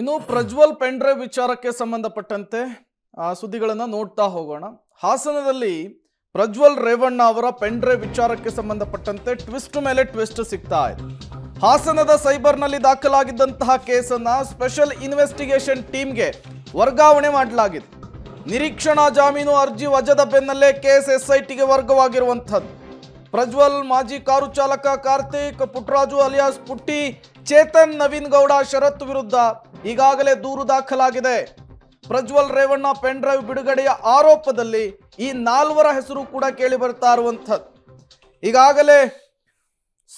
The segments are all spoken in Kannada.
ಇನ್ನು ಪ್ರಜ್ವಲ್ ಪೆಂಡ್ರೈವ್ ವಿಚಾರಕ್ಕೆ ಸಂಬಂಧಪಟ್ಟಂತೆ ಸುದ್ದಿಗಳನ್ನು ನೋಡ್ತಾ ಹೋಗೋಣ ಹಾಸನದಲ್ಲಿ ಪ್ರಜ್ವಲ್ ರೇವಣ್ಣ ಅವರ ಪೆಂಡ್ರೈವ್ ವಿಚಾರಕ್ಕೆ ಸಂಬಂಧಪಟ್ಟಂತೆ ಟ್ವಿಸ್ಟ್ ಮೇಲೆ ಟ್ವಿಸ್ಟ್ ಸಿಗ್ತಾ ಇದೆ ಹಾಸನದ ಸೈಬರ್ನಲ್ಲಿ ದಾಖಲಾಗಿದ್ದಂತಹ ಕೇಸನ್ನ ಸ್ಪೆಷಲ್ ಇನ್ವೆಸ್ಟಿಗೇಷನ್ ಟೀಮ್ಗೆ ವರ್ಗಾವಣೆ ಮಾಡಲಾಗಿದೆ ನಿರೀಕ್ಷಣಾ ಜಾಮೀನು ಅರ್ಜಿ ವಜದ ಬೆನ್ನಲ್ಲೇ ಕೇಸ್ ಎಸ್ಐಟಿಗೆ ವರ್ಗವಾಗಿರುವಂಥದ್ದು ಪ್ರಜ್ವಲ್ ಮಾಜಿ ಕಾರು ಚಾಲಕ ಕಾರ್ತಿಕ್ ಪುಟ್ರಾಜು ಅಲಿಯಾಸ್ ಪುಟ್ಟಿ ಚೇತನ್ ನವೀನ್ ಗೌಡ ಶರತ್ ವಿರುದ್ಧ ಈಗಾಗಲೇ ದೂರು ದಾಖಲಾಗಿದೆ ಪ್ರಜ್ವಲ್ ರೇವಣ್ಣ ಪೆನ್ ಡ್ರೈವ್ ಬಿಡುಗಡೆಯ ಆರೋಪದಲ್ಲಿ ಈ ನಾಲ್ವರ ಹೆಸರು ಕೂಡ ಕೇಳಿ ಬರ್ತಾ ಇರುವಂಥದ್ದು ಈಗಾಗಲೇ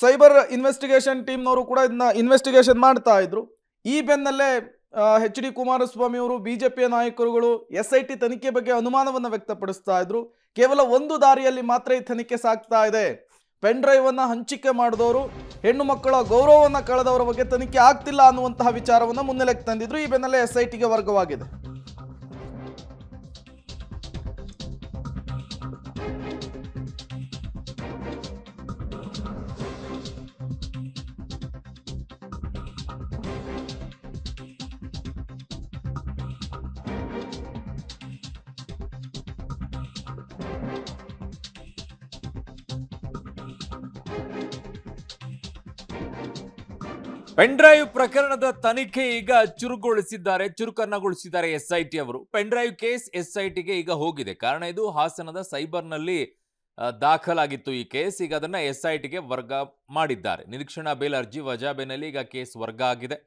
ಸೈಬರ್ ಇನ್ವೆಸ್ಟಿಗೇಷನ್ ಟೀಮ್ನವರು ಕೂಡ ಇದನ್ನ ಇನ್ವೆಸ್ಟಿಗೇಷನ್ ಮಾಡ್ತಾ ಇದ್ರು ಈ ಬೆನ್ನಲ್ಲೇ ಎಚ್ ಡಿ ಕುಮಾರಸ್ವಾಮಿ ಅವರು ಬಿಜೆಪಿಯ ನಾಯಕರುಗಳು ಎಸ್ ಐ ಟಿ ತನಿಖೆ ಬಗ್ಗೆ ಅನುಮಾನವನ್ನು ವ್ಯಕ್ತಪಡಿಸ್ತಾ ಇದ್ರು ಕೇವಲ ಒಂದು ದಾರಿಯಲ್ಲಿ ಮಾತ್ರ ಈ ತನಿಖೆ ಸಾಕ್ತಾ ಇದೆ ಪೆನ್ ಡ್ರೈವನ್ನು ಹಂಚಿಕೆ ಮಾಡಿದವರು ಹೆಣ್ಣು ಮಕ್ಕಳ ಗೌರವವನ್ನು ಕಳೆದವರ ಬಗ್ಗೆ ತನಿಖೆ ಆಗ್ತಿಲ್ಲ ಅನ್ನುವಂತಹ ವಿಚಾರವನ್ನು ಮುನ್ನೆಲೆಗೆ ತಂದಿದ್ರು ಈ ಬೆನ್ನಲ್ಲೇ ಎಸ್ ವರ್ಗವಾಗಿದೆ ಪೆನ್ಡ್ರೈವ್ ಪ್ರಕರಣದ ತನಿಖೆ ಈಗ ಚುರುಕುಗೊಳಿಸಿದ್ದಾರೆ ಚುರುಕನ್ನಗೊಳಿಸಿದ್ದಾರೆ ಎಸ್ಐಟಿ ಅವರು ಡ್ರೈವ್ ಕೇಸ್ ಎಸ್ಐಟಿಗೆ ಈಗ ಹೋಗಿದೆ ಕಾರಣ ಇದು ಹಾಸನದ ಸೈಬರ್ನಲ್ಲಿ ದಾಖಲಾಗಿತ್ತು ಈ ಕೇಸ್ ಈಗ ಅದನ್ನ ಎಸ್ಐಟಿಗೆ ವರ್ಗ ಮಾಡಿದ್ದಾರೆ ನಿರೀಕ್ಷಣಾ ಬೇಲ್ ಅರ್ಜಿ ವಜಾಬೆನಲ್ಲಿ ಈಗ ಕೇಸ್ ವರ್ಗ ಆಗಿದೆ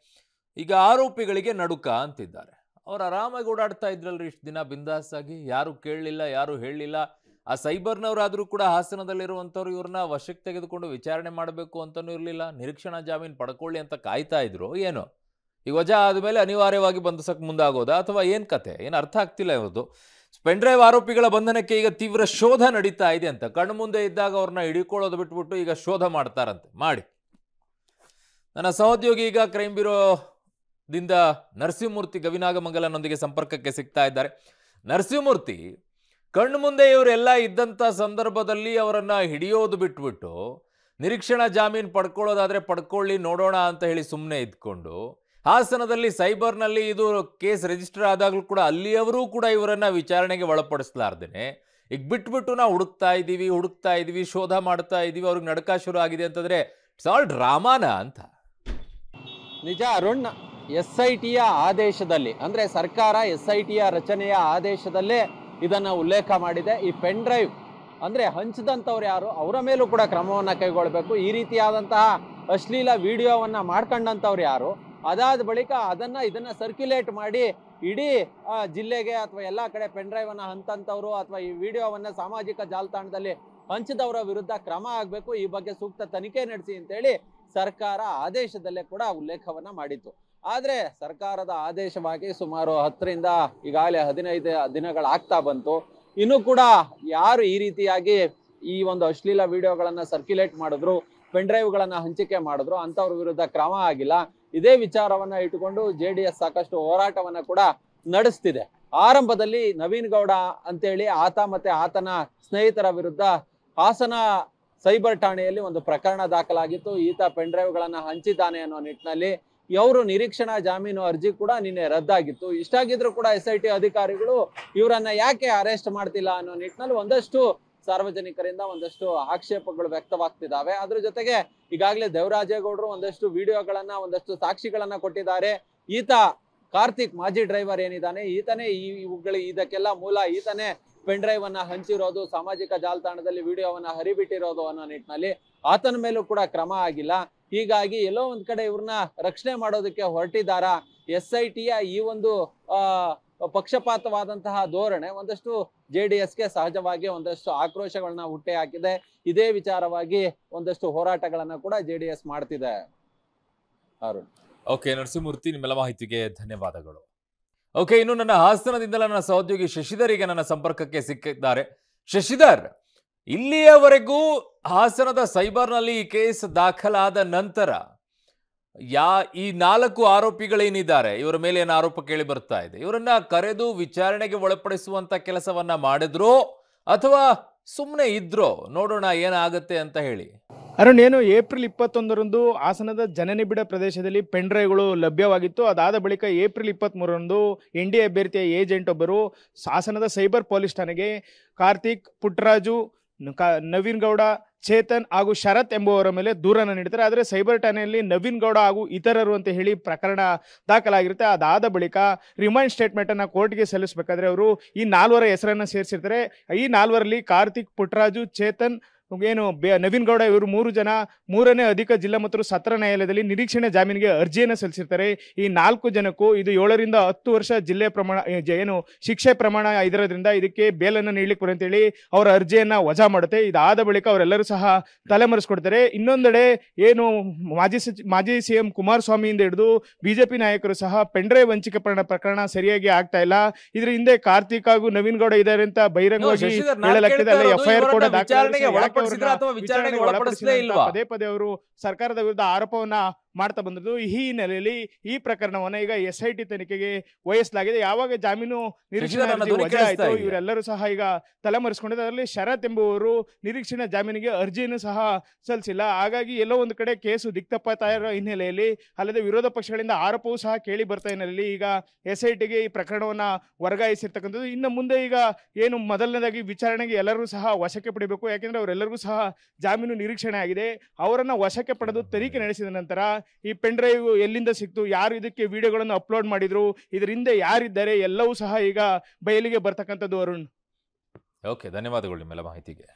ಈಗ ಆರೋಪಿಗಳಿಗೆ ನಡುಕ ಅಂತಿದ್ದಾರೆ ಅವ್ರು ಆರಾಮಾಗಿ ಓಡಾಡ್ತಾ ಇದ್ರಲ್ರಿ ಇಷ್ಟು ದಿನ ಬಿಂದಾಸಾಗಿ ಯಾರು ಕೇಳಲಿಲ್ಲ ಯಾರು ಹೇಳಲಿಲ್ಲ ಆ ಸೈಬರ್ನವರಾದರೂ ಕೂಡ ಹಾಸನದಲ್ಲಿರುವಂಥವ್ರು ಇವ್ರನ್ನ ವಶಕ್ಕೆ ತೆಗೆದುಕೊಂಡು ವಿಚಾರಣೆ ಮಾಡಬೇಕು ಅಂತಲೂ ಇರಲಿಲ್ಲ ನಿರೀಕ್ಷಣಾ ಜಾಮೀನು ಪಡ್ಕೊಳ್ಳಿ ಅಂತ ಕಾಯ್ತಾ ಇದ್ರು ಏನು ಈ ವಜಾ ಆದಮೇಲೆ ಅನಿವಾರ್ಯವಾಗಿ ಬಂಧಿಸಕ್ಕೆ ಮುಂದಾಗೋದಾ ಅಥವಾ ಏನು ಕತೆ ಏನು ಅರ್ಥ ಆಗ್ತಿಲ್ಲ ಸ್ಪೆನ್ ಸ್ಪೆಂಡ್ರೈವ್ ಆರೋಪಿಗಳ ಬಂಧನಕ್ಕೆ ಈಗ ತೀವ್ರ ಶೋಧ ನಡೀತಾ ಇದೆ ಅಂತ ಕಣ್ಣು ಮುಂದೆ ಇದ್ದಾಗ ಅವ್ರನ್ನ ಹಿಡಿಕೊಳ್ಳೋದು ಬಿಟ್ಬಿಟ್ಟು ಈಗ ಶೋಧ ಮಾಡ್ತಾರಂತೆ ಮಾಡಿ ನನ್ನ ಸಹೋದ್ಯೋಗಿ ಈಗ ಕ್ರೈಮ್ ಬ್ಯೂರೋದಿಂದ ನರಸಿಂಹಮೂರ್ತಿ ಗವಿನಾಗಮಂಗಲನೊಂದಿಗೆ ಸಂಪರ್ಕಕ್ಕೆ ಸಿಗ್ತಾ ಇದ್ದಾರೆ ನರಸಿಂಹಮೂರ್ತಿ ಮುಂದೆ ಇವರೆಲ್ಲ ಇದ್ದಂಥ ಸಂದರ್ಭದಲ್ಲಿ ಅವರನ್ನು ಹಿಡಿಯೋದು ಬಿಟ್ಬಿಟ್ಟು ನಿರೀಕ್ಷಣಾ ಜಾಮೀನು ಪಡ್ಕೊಳ್ಳೋದಾದರೆ ಪಡ್ಕೊಳ್ಳಿ ನೋಡೋಣ ಅಂತ ಹೇಳಿ ಸುಮ್ಮನೆ ಇದ್ಕೊಂಡು ಹಾಸನದಲ್ಲಿ ಸೈಬರ್ನಲ್ಲಿ ಇದು ಕೇಸ್ ರಿಜಿಸ್ಟರ್ ಆದಾಗಲೂ ಕೂಡ ಅಲ್ಲಿಯವರೂ ಕೂಡ ಇವರನ್ನು ವಿಚಾರಣೆಗೆ ಒಳಪಡಿಸಲಾರ್ದೇ ಈಗ ಬಿಟ್ಬಿಟ್ಟು ನಾವು ಹುಡುಕ್ತಾ ಇದ್ದೀವಿ ಹುಡುಕ್ತಾ ಇದ್ದೀವಿ ಶೋಧ ಮಾಡ್ತಾ ಇದ್ದೀವಿ ಅವ್ರಿಗೆ ನಡಕ ಶುರು ಆಗಿದೆ ಅಂತಂದರೆ ಇಟ್ಸ್ ಆಲ್ ಡ್ರಾಮಾನ ಅಂತ ನಿಜ ಅರುಣ್ ಎಸ್ ಐ ಟಿಯ ಆದೇಶದಲ್ಲಿ ಅಂದರೆ ಸರ್ಕಾರ ಎಸ್ ಐ ಟಿಯ ರಚನೆಯ ಆದೇಶದಲ್ಲೇ ಇದನ್ನು ಉಲ್ಲೇಖ ಮಾಡಿದೆ ಈ ಪೆನ್ ಡ್ರೈವ್ ಅಂದರೆ ಹಂಚಿದಂಥವ್ರು ಯಾರು ಅವರ ಮೇಲೂ ಕೂಡ ಕ್ರಮವನ್ನು ಕೈಗೊಳ್ಳಬೇಕು ಈ ರೀತಿಯಾದಂತಹ ಅಶ್ಲೀಲ ವಿಡಿಯೋವನ್ನು ಮಾಡ್ಕೊಂಡಂಥವ್ರು ಯಾರು ಅದಾದ ಬಳಿಕ ಅದನ್ನು ಇದನ್ನು ಸರ್ಕ್ಯುಲೇಟ್ ಮಾಡಿ ಇಡೀ ಜಿಲ್ಲೆಗೆ ಅಥವಾ ಎಲ್ಲ ಕಡೆ ಪೆನ್ ಡ್ರೈವನ್ನು ಹಂತಂಥವ್ರು ಅಥವಾ ಈ ವಿಡಿಯೋವನ್ನು ಸಾಮಾಜಿಕ ಜಾಲತಾಣದಲ್ಲಿ ಹಂಚಿದವರ ವಿರುದ್ಧ ಕ್ರಮ ಆಗಬೇಕು ಈ ಬಗ್ಗೆ ಸೂಕ್ತ ತನಿಖೆ ನಡೆಸಿ ಅಂತೇಳಿ ಸರ್ಕಾರ ಆದೇಶದಲ್ಲೇ ಕೂಡ ಉಲ್ಲೇಖವನ್ನು ಮಾಡಿತು ಆದರೆ ಸರ್ಕಾರದ ಆದೇಶವಾಗಿ ಸುಮಾರು ಹತ್ತರಿಂದ ಈಗಾಗಲೇ ಹದಿನೈದು ದಿನಗಳಾಗ್ತಾ ಬಂತು ಇನ್ನೂ ಕೂಡ ಯಾರು ಈ ರೀತಿಯಾಗಿ ಈ ಒಂದು ಅಶ್ಲೀಲ ವಿಡಿಯೋಗಳನ್ನು ಸರ್ಕ್ಯುಲೇಟ್ ಮಾಡಿದ್ರು ಪೆನ್ ಡ್ರೈವ್ಗಳನ್ನು ಹಂಚಿಕೆ ಮಾಡಿದ್ರು ಅಂಥವ್ರ ವಿರುದ್ಧ ಕ್ರಮ ಆಗಿಲ್ಲ ಇದೇ ವಿಚಾರವನ್ನು ಇಟ್ಟುಕೊಂಡು ಜೆ ಡಿ ಎಸ್ ಸಾಕಷ್ಟು ಹೋರಾಟವನ್ನು ಕೂಡ ನಡೆಸ್ತಿದೆ ಆರಂಭದಲ್ಲಿ ನವೀನ್ ಗೌಡ ಅಂತೇಳಿ ಆತ ಮತ್ತೆ ಆತನ ಸ್ನೇಹಿತರ ವಿರುದ್ಧ ಹಾಸನ ಸೈಬರ್ ಠಾಣೆಯಲ್ಲಿ ಒಂದು ಪ್ರಕರಣ ದಾಖಲಾಗಿತ್ತು ಈತ ಪೆನ್ ಪೆನ್ಡ್ರೈವ್ಗಳನ್ನು ಹಂಚಿದ್ದಾನೆ ಅನ್ನೋ ನಿಟ್ಟಿನಲ್ಲಿ ಇವರು ನಿರೀಕ್ಷಣಾ ಜಾಮೀನು ಅರ್ಜಿ ಕೂಡ ನಿನ್ನೆ ರದ್ದಾಗಿತ್ತು ಇಷ್ಟಾಗಿದ್ರು ಕೂಡ ಎಸ್ ಐ ಟಿ ಅಧಿಕಾರಿಗಳು ಇವರನ್ನ ಯಾಕೆ ಅರೆಸ್ಟ್ ಮಾಡ್ತಿಲ್ಲ ಅನ್ನೋ ನಿಟ್ಟಿನಲ್ಲಿ ಒಂದಷ್ಟು ಸಾರ್ವಜನಿಕರಿಂದ ಒಂದಷ್ಟು ಆಕ್ಷೇಪಗಳು ವ್ಯಕ್ತವಾಗ್ತಿದ್ದಾವೆ ಅದ್ರ ಜೊತೆಗೆ ಈಗಾಗಲೇ ದೇವರಾಜೇಗೌಡರು ಒಂದಷ್ಟು ವಿಡಿಯೋಗಳನ್ನ ಒಂದಷ್ಟು ಸಾಕ್ಷಿಗಳನ್ನ ಕೊಟ್ಟಿದ್ದಾರೆ ಈತ ಕಾರ್ತಿಕ್ ಮಾಜಿ ಡ್ರೈವರ್ ಏನಿದ್ದಾನೆ ಈತನೇ ಈ ಇವುಗಳು ಇದಕ್ಕೆಲ್ಲ ಮೂಲ ಈತನೇ ಪೆನ್ ಡ್ರೈವ್ ಅನ್ನ ಹಂಚಿರೋದು ಸಾಮಾಜಿಕ ಜಾಲತಾಣದಲ್ಲಿ ವಿಡಿಯೋವನ್ನ ಹರಿಬಿಟ್ಟಿರೋದು ಅನ್ನೋ ನಿಟ್ಟಿನಲ್ಲಿ ಆತನ ಮೇಲೂ ಕೂಡ ಕ್ರಮ ಆಗಿಲ್ಲ ಹೀಗಾಗಿ ಎಲ್ಲೋ ಒಂದ್ ಕಡೆ ಇವ್ರನ್ನ ರಕ್ಷಣೆ ಮಾಡೋದಕ್ಕೆ ಹೊರಟಿದಾರ ಎಸ್ ಐ ಟಿಯ ಈ ಒಂದು ಪಕ್ಷಪಾತವಾದಂತಹ ಧೋರಣೆ ಒಂದಷ್ಟು ಜೆ ಡಿ ಎಸ್ಗೆ ಸಹಜವಾಗಿ ಒಂದಷ್ಟು ಆಕ್ರೋಶಗಳನ್ನ ಹುಟ್ಟೆ ಹಾಕಿದೆ ಇದೇ ವಿಚಾರವಾಗಿ ಒಂದಷ್ಟು ಹೋರಾಟಗಳನ್ನ ಕೂಡ ಜೆ ಡಿ ಎಸ್ ಮಾಡ್ತಿದೆ ಅರುಣ್ ಓಕೆ ನರಸಿಂಹಮೂರ್ತಿ ನಿಮ್ಮೆಲ್ಲ ಮಾಹಿತಿಗೆ ಧನ್ಯವಾದಗಳು ಓಕೆ ಇನ್ನು ನನ್ನ ಹಾಸನದಿಂದಲೇ ನನ್ನ ಸಹೋದ್ಯೋಗಿ ಈಗ ನನ್ನ ಸಂಪರ್ಕಕ್ಕೆ ಸಿಕ್ಕಿದ್ದಾರೆ ಶಶಿಧರ್ ಇಲ್ಲಿಯವರೆಗೂ ಹಾಸನದ ಸೈಬರ್ನಲ್ಲಿ ಈ ಕೇಸ್ ದಾಖಲಾದ ನಂತರ ಯಾ ಈ ನಾಲ್ಕು ಆರೋಪಿಗಳೇನಿದ್ದಾರೆ ಇವರ ಮೇಲೆ ಏನು ಆರೋಪ ಕೇಳಿ ಬರ್ತಾ ಇದೆ ಇವರನ್ನ ಕರೆದು ವಿಚಾರಣೆಗೆ ಒಳಪಡಿಸುವಂತ ಕೆಲಸವನ್ನ ಮಾಡಿದ್ರು ಅಥವಾ ಸುಮ್ಮನೆ ಇದ್ರೋ ನೋಡೋಣ ಏನಾಗುತ್ತೆ ಅಂತ ಹೇಳಿ ಅರುಣ್ ಏನು ಏಪ್ರಿಲ್ ಇಪ್ಪತ್ತೊಂದರಂದು ಹಾಸನದ ಜನನಿಬಿಡ ಪ್ರದೇಶದಲ್ಲಿ ಪೆಂಡ್ರೈಗಳು ಲಭ್ಯವಾಗಿತ್ತು ಅದಾದ ಬಳಿಕ ಏಪ್ರಿಲ್ ಇಪ್ಪತ್ತ್ಮೂರರಂದು ಎನ್ ಡಿ ಅಭ್ಯರ್ಥಿಯ ಏಜೆಂಟ್ ಒಬ್ಬರು ಹಾಸನದ ಸೈಬರ್ ಪೊಲೀಸ್ ಠಾಣೆಗೆ ಕಾರ್ತಿಕ್ ಪುಟ್ಟರಾಜು ನವೀನ್ ಗೌಡ ಚೇತನ್ ಹಾಗೂ ಶರತ್ ಎಂಬುವರ ಮೇಲೆ ದೂರನ್ನು ನೀಡ್ತಾರೆ ಆದರೆ ಸೈಬರ್ ಠಾಣೆಯಲ್ಲಿ ನವೀನ್ ಗೌಡ ಹಾಗೂ ಇತರರು ಅಂತ ಹೇಳಿ ಪ್ರಕರಣ ದಾಖಲಾಗಿರುತ್ತೆ ಅದಾದ ಬಳಿಕ ರಿಮೈಂಡ್ ಸ್ಟೇಟ್ಮೆಂಟನ್ನು ಕೋರ್ಟ್ಗೆ ಸಲ್ಲಿಸಬೇಕಾದ್ರೆ ಅವರು ಈ ನಾಲ್ವರ ಹೆಸರನ್ನು ಸೇರಿಸಿರ್ತಾರೆ ಈ ನಾಲ್ವರಲ್ಲಿ ಕಾರ್ತಿಕ್ ಪುಟ್ಟರಾಜು ಚೇತನ್ ಏನು ನವೀನ್ ಗೌಡ ಇವರು ಮೂರು ಜನ ಮೂರನೇ ಅಧಿಕ ಜಿಲ್ಲಾ ಮತ್ತು ಸತ್ರ ನ್ಯಾಯಾಲಯದಲ್ಲಿ ನಿರೀಕ್ಷಣೆ ಜಾಮೀನಿಗೆ ಅರ್ಜಿಯನ್ನು ಸಲ್ಲಿಸಿರ್ತಾರೆ ಈ ನಾಲ್ಕು ಜನಕ್ಕೂ ಇದು ಏಳರಿಂದ ಹತ್ತು ವರ್ಷ ಜಿಲ್ಲೆ ಪ್ರಮಾಣ ಏನು ಶಿಕ್ಷೆ ಪ್ರಮಾಣ ಇರೋದ್ರಿಂದ ಇದಕ್ಕೆ ಬೇಲನ್ನು ನೀಡಲಿಕ್ಕೆ ಹೇಳಿ ಅವರ ಅರ್ಜಿಯನ್ನ ವಜಾ ಮಾಡುತ್ತೆ ಇದಾದ ಬಳಿಕ ಅವರೆಲ್ಲರೂ ಸಹ ತಲೆಮರೆಸ್ಕೊಡ್ತಾರೆ ಇನ್ನೊಂದೆಡೆ ಏನು ಮಾಜಿ ಸಚಿವ ಮಾಜಿ ಸಿಎಂ ಕುಮಾರಸ್ವಾಮಿಯಿಂದ ಹಿಡಿದು ಬಿಜೆಪಿ ನಾಯಕರು ಸಹ ಪೆಂಡ್ರೆ ವಂಚಿಕೆ ಪ್ರಕರಣ ಸರಿಯಾಗಿ ಆಗ್ತಾ ಇಲ್ಲ ಇದ್ರ ಹಿಂದೆ ಕಾರ್ತಿಕ್ ಹಾಗೂ ನವೀನ್ ಗೌಡ ಇದ್ದಾರೆ ಅಂತ ಬಹಿರಂಗವಾಗಿ ಹೇಳಲಾಗ್ತಿದೆ ಎಫ್ಐಆರ್ ಕೂಡ ಒಳಪಡಿಸಿದ್ರ ಅಥವಾ ವಿಚಾರಣೆಗೆ ಒಳಪಡಿಸಲೇ ಇಲ್ವಾ ಪದೇ ಪದೇ ಅವರು ಸರ್ಕಾರದ ವಿರುದ್ಧ ಆರೋಪವನ್ನ ಮಾಡ್ತಾ ಬಂದದ್ದು ಈ ಹಿನ್ನೆಲೆಯಲ್ಲಿ ಈ ಪ್ರಕರಣವನ್ನು ಈಗ ಎಸ್ ಐ ಟಿ ತನಿಖೆಗೆ ವಹಿಸಲಾಗಿದೆ ಯಾವಾಗ ಜಾಮೀನು ನಿರೀಕ್ಷಣೆ ಆಯಿತು ಇವರೆಲ್ಲರೂ ಸಹ ಈಗ ತಲೆಮರೆಸ್ಕೊಂಡಿದ್ದಾರೆ ಅದರಲ್ಲಿ ಶರತ್ ಎಂಬುವವರು ನಿರೀಕ್ಷಣೆ ಜಾಮೀನಿಗೆ ಅರ್ಜಿಯನ್ನು ಸಹ ಸಲ್ಲಿಸಿಲ್ಲ ಹಾಗಾಗಿ ಎಲ್ಲೋ ಒಂದು ಕಡೆ ಕೇಸು ದಿಕ್ತಪ್ಪ ಇರೋ ಹಿನ್ನೆಲೆಯಲ್ಲಿ ಅಲ್ಲದೆ ವಿರೋಧ ಪಕ್ಷಗಳಿಂದ ಆರೋಪವೂ ಸಹ ಕೇಳಿ ಬರ್ತಾ ಹಿನ್ನೆಲೆಯಲ್ಲಿ ಈಗ ಎಸ್ ಐ ಟಿಗೆ ಈ ಪ್ರಕರಣವನ್ನು ವರ್ಗಾಯಿಸಿರ್ತಕ್ಕಂಥದ್ದು ಇನ್ನು ಮುಂದೆ ಈಗ ಏನು ಮೊದಲನೇದಾಗಿ ವಿಚಾರಣೆಗೆ ಎಲ್ಲರೂ ಸಹ ವಶಕ್ಕೆ ಪಡಿಬೇಕು ಯಾಕೆಂದರೆ ಅವರೆಲ್ಲರಿಗೂ ಸಹ ಜಾಮೀನು ನಿರೀಕ್ಷಣೆ ಆಗಿದೆ ಅವರನ್ನು ವಶಕ್ಕೆ ಪಡೆದು ತನಿಖೆ ನಡೆಸಿದ ನಂತರ ಈ ಪೆನ್ ಡ್ರೈವ್ ಎಲ್ಲಿಂದ ಸಿಕ್ತು ಯಾರು ಇದಕ್ಕೆ ವಿಡಿಯೋಗಳನ್ನು ಅಪ್ಲೋಡ್ ಮಾಡಿದ್ರು ಇದರಿಂದ ಯಾರಿದ್ದಾರೆ ಎಲ್ಲವೂ ಸಹ ಈಗ ಬಯಲಿಗೆ ಬರ್ತಕ್ಕಂಥದ್ದು ಅರುಣ್ ಓಕೆ ಧನ್ಯವಾದಗಳು ನಿಮ್ಮೆಲ್ಲ ಮಾಹಿತಿಗೆ